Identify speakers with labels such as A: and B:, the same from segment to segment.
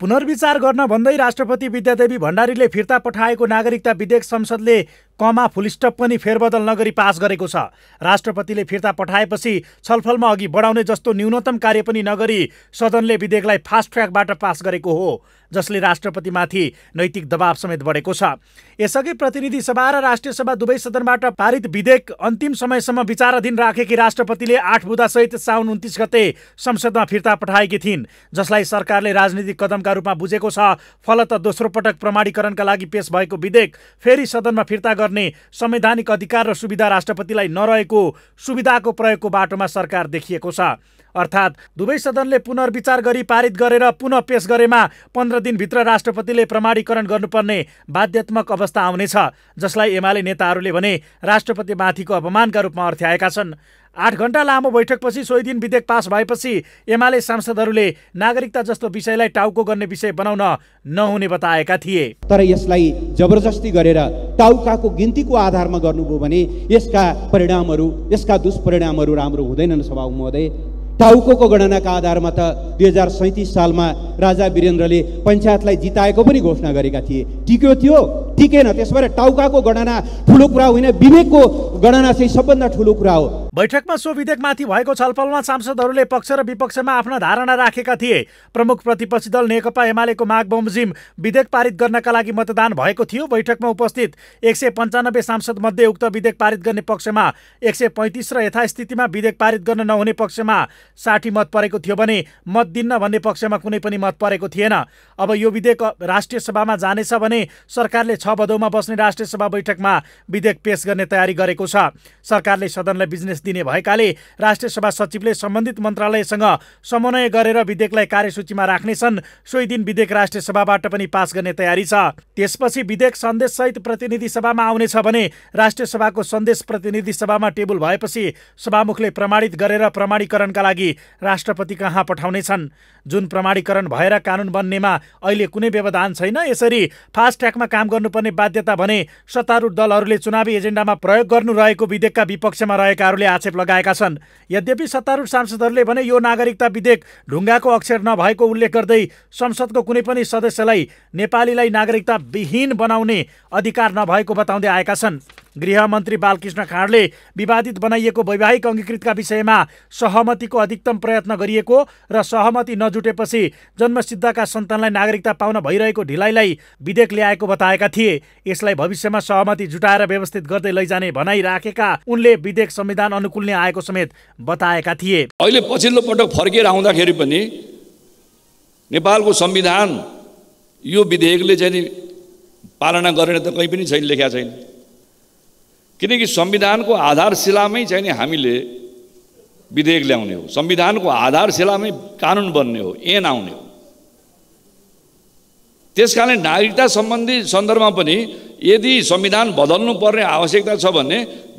A: पुनर्विचार गर्न भन्दै राष्ट्रपति विद्यादेवी भण्डारीले फिर्ता पठाएको नागरिकता विधेयक संसदले कमा फुलस्टप पनि फेरबदल नगरी पास गरेको छ राष्ट्रपतिले फिर्ता पठाएपछि छलफलमा अघि बढाउने जस्तो न्यूनतम कार्य पनि नगरी सदनले विधेयकलाई फास्ट ट्र्याकबाट पास गरेको हो जसले राष्ट्रपतिमाथि नैतिक दबाव समेत बढेको छ यसअघि प्रतिनिधि सभा र राष्ट्रिय सभा दुवै सदनबाट पारित विधेयक अन्तिम समयसम्म विचाराधीन राखेकी राष्ट्रपतिले आठ बुधासहित साउन उन्तिस गते संसदमा फिर्ता पठाएकी थिइन् जसलाई सरकारले राजनीतिक कदमका रूपमा बुझेको छ फलत दोस्रो पटक प्रमाणीकरणका लागि पेश भएको विधेयक फेरि सदनमा फिर्ता गर्ने संवैधानिक अधिकार र सुविधा राष्ट्रपतिलाई नरहेको सुविधाको प्रयोगको बाटोमा सरकार देखिएको छ अर्थात् दुवै सदनले पुनर्विचार गरी पारित गरेर पुनः पेश गरेमा पन्ध्र दिनभित्र राष्ट्रपतिले प्रमाणीकरण गर्नुपर्ने बाध्यात्मक अवस्था आउनेछ जसलाई एमाले नेताहरूले भने राष्ट्रपतिमाथिको अपमानका रूपमा अर्थ्याएका छन् आठ घन्टा लामो बैठकपछि सोही दिन विधेयक पास भएपछि एमाले सांसदहरूले नागरिकता जस्तो विषयलाई टाउको गर्ने विषय बनाउन नहुने बताएका थिए
B: तर यसलाई जबरजस्ती गरेर टाउकाको गिन्तीको आधारमा गर्नुभयो भने यसका परिणामहरू यसका दुष्परिणामहरू राम्रो हुँदैनन् सभा महोदय टाउको गणनाका आधारमा त दुई हजार सैँतिस सालमा राजा वीरेन्द्रले पञ्चायतलाई जिताएको पनि घोषणा गरेका थिए टिक्यो थियो टिकेन त्यसबाट टाउकाको गणना ठुलो कुरा होइन विवेकको गणना चाहिँ सबभन्दा ठुलो कुरा हो बैठकमा सो विधेयकमाथि
A: भएको छलफलमा सांसदहरूले पक्ष र विपक्षमा आफ्ना धारणा राखेका थिए प्रमुख प्रतिपक्षी दल नेकपा एमालेको माग बमोजिम विधेयक पारित गर्नका लागि मतदान भएको थियो बैठकमा उपस्थित एक सय पन्चानब्बे सांसदमध्ये उक्त विधेयक पारित गर्ने पक्षमा एक सय पैँतिस र यथास्थितिमा विधेयक पारित गर्न नहुने पक्षमा साठी मत परेको थियो भने मत दिन्न भन्ने पक्षमा कुनै पनि मत मत परेको थिएन अब यो विधेयक राष्ट्रिय सभामा जानेछ भने सरकारले छ भदौमा बस्ने राष्ट्रिय सभा बैठकमा विधेयक पेश गर्ने तयारी गरेको छ सरकारले सदनलाई बिजनेस दिने भएकाले राष्ट्रिय सभा सचिवले सम्बन्धित मन्त्रालयसँग समन्वय गरेर विधेयकलाई कार्यसूचीमा राख्नेछन् सोही दिन विधेयक राष्ट्रिय सभाबाट पनि पास गर्ने तयारी छ त्यसपछि विधेयक सन्देशसहित प्रतिनिधि सभामा आउनेछ भने राष्ट्रिय सभाको सन्देश प्रतिनिधि सभामा टेबल भएपछि सभामुखले प्रमाणित गरेर प्रमाणीकरणका लागि राष्ट्रपति कहाँ पठाउनेछन् जुन प्रमाणीकरण भएर कानुन बन्नेमा अहिले कुनै व्यवधान छैन यसरी फास्ट ट्र्याकमा काम गर्नुपर्ने बाध्यता भने सत्तारूढ दलहरूले चुनावी एजेन्डामा प्रयोग गर्नु रहेको विधेयकका विपक्षमा रहेकाहरूले आक्षेप लगाएका छन् यद्यपि सत्तारूढ सांसदहरूले भने यो नागरिकता विधेयक ढुङ्गाको अक्षर नभएको उल्लेख गर्दै संसदको कुनै पनि सदस्यलाई नेपालीलाई नागरिकता विहीन बनाउने अधिकार नभएको बताउँदै आएका छन् गृहमन्त्री बालकृष्ण खाँडले विवादित बनाइएको वैवाहिक अङ्गीकृतका विषयमा सहमतिको अधिकतम प्रयत्न गरिएको र सहमति नजुटेपछि जन्मसिद्धका सन्तानलाई नागरिकता पाउन भइरहेको ढिलाइलाई विधेयक ल्याएको बताएका थिए यसलाई भविष्यमा सहमति जुटाएर व्यवस्थित गर्दै लैजाने भनाइ राखेका उनले विधेयक संविधान अनुकूल नै आएको समेत बताएका थिए
C: अहिले पछिल्लो पटक फर्केर आउँदाखेरि पनि नेपालको संविधान यो विधेयकले चाहिँ पालना गरेर त कहीँ पनि छैन लेखा छैन किनकि संविधानको आधारशिलामै चाहिँ नि हामीले विधेयक ल्याउने हो संविधानको आधारशिलामै कानुन बन्ने हो एन आउने हो त्यस कारणले नागरिकता सम्बन्धी सन्दर्भमा पनि यदि संविधान बदल्नु पर्ने आवश्यकता छ भने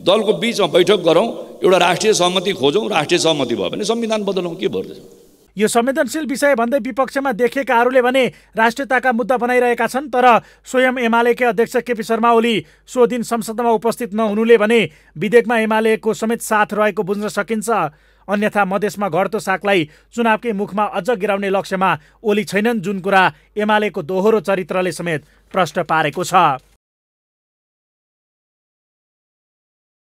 C: दलको बिचमा बैठक गरौँ एउटा राष्ट्रिय सहमति खोजौँ राष्ट्रिय सहमति भयो भने संविधान बदलौँ के भर्दैछौँ
A: यो संवेदनशील विषय भन्दै विपक्षमा देखिएकाहरूले भने राष्ट्रियताका मुद्दा बनाइरहेका छन् तर स्वयं एमालेकै अध्यक्ष केपी शर्मा ओली सो दिन संसदमा उपस्थित नहुनुले भने विधेयकमा एमालेको समेत साथ रहेको बुझ्न सकिन्छ अन्यथा मधेसमा घट्दो सागलाई चुनावकै मुखमा अझ गिराउने लक्ष्यमा ओली छैनन् जुन कुरा एमालेको दोहोरो चरित्रले समेत प्रष्ट पारेको छ